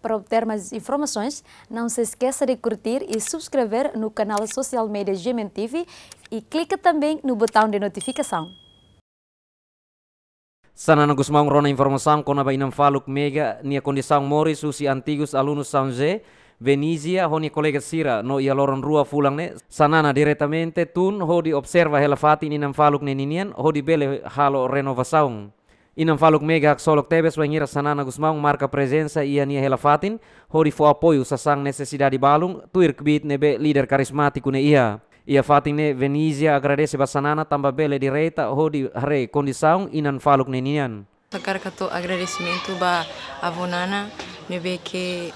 Para obter mais informações, não se esqueça de curtir e subscrever no canal Social Media Gemen TV e clique também no botão de notificação. Sana na gusmaong rona informasang kona ba faluk mega niya kondisang mori antigos alunos alunus sanje Venizia honi collega sira no ia loron rua fulang ne sanana diretamente tun hodi observa helafati ni namfaluk ne ninian hodi bele halo renovação. Inam Faluk mega solok tebes ngira sanana marka marka presença nia Nia Helafatin, hori fo apoyu sasang di balung, tuir kbit nebe leader karismatik une ia. Ia fatin ne Venizia agradece basanana tamba bele di reta hori re kondisaung inan falok nenian. kato agradecimento ba avonana nebe ke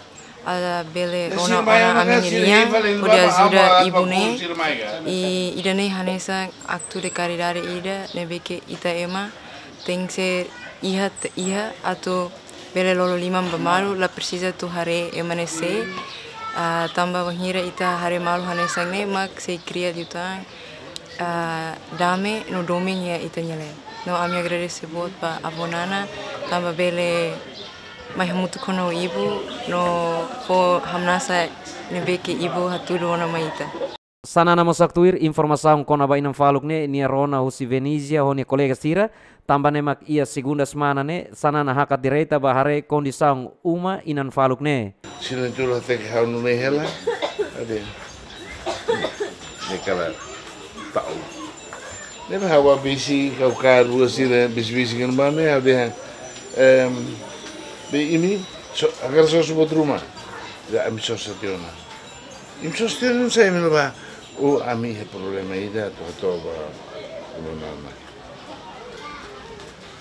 a bele ona ona aminiria pode azuda ibune i idane hanesa aktu dekari dari ida nebe itaema. ita ema tem que ser hija, atau bela lolo lima malu la precisa tu hare emanese uh, ah, tamba wangira ita hare malu hane sangne mak se cria de utang uh, ah, dame no domen ya ita nyale no ami agradece sebot pa abonana tamba bele mai hamutu kono ibu no po hamnasa nebeke ibu hatulu ona maita sanana masaktuir informação com a baina faluk ne ni rona husi Venezia honi kolega sira ne mak ia segunda semana ne na hakat direita bahare condição uma inan faluk ne sila tula te hau no hela ade ne kala tau ne ba hawa bisi kau kar rua sira bisi bisi kan ba ne ade hang be imi so agar so subot rumah ya emi so sationa im so sationa sai me ba O a mí el problema ida tratova no nana.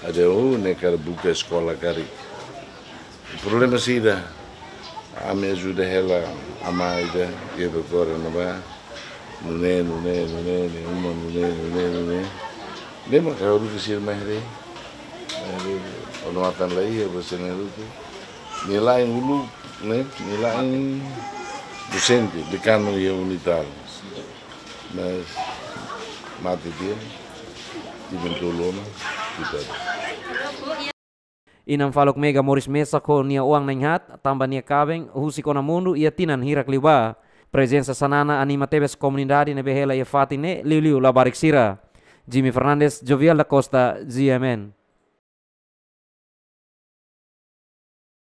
Adeu ne kar buka escola kari. O problema sida a me ajuda ela a maida e agora não vai. Nune, nune, nune, uma, nune, nune, nune. Lembra que eu disse irmã dele? Penguatan lagi ya bosan itu nilai ulu nih nilai docente decano ya unital mas mati dia dibentulun kita Inam falok mega Moris Mesa ko nia uang neng hat tambah nia kabeng husi kona mundu ia tinan hirak liwa presiden sanana anima tebes comunidade na behela ia fatine liu liu sira Jimmy Fernandez Jovial da Costa ZMN